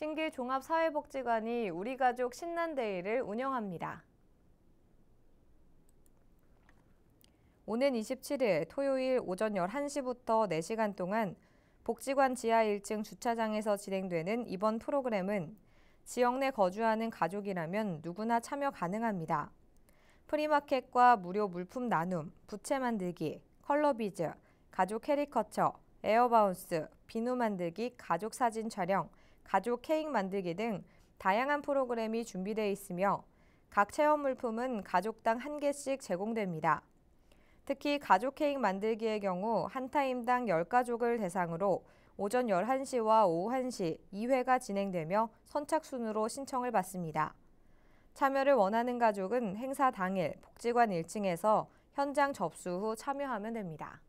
신규 종합사회복지관이 우리 가족 신난데이를 운영합니다. 오는 27일 토요일 오전 11시부터 4시간 동안 복지관 지하 1층 주차장에서 진행되는 이번 프로그램은 지역 내 거주하는 가족이라면 누구나 참여 가능합니다. 프리마켓과 무료 물품 나눔, 부채 만들기, 컬러비즈, 가족 캐리커처, 에어바운스, 비누 만들기, 가족 사진 촬영, 가족 케이크 만들기 등 다양한 프로그램이 준비되어 있으며 각 체험 물품은 가족당 한 개씩 제공됩니다. 특히 가족 케이크 만들기의 경우 한 타임당 10가족을 대상으로 오전 11시와 오후 1시 2회가 진행되며 선착순으로 신청을 받습니다. 참여를 원하는 가족은 행사 당일 복지관 1층에서 현장 접수 후 참여하면 됩니다.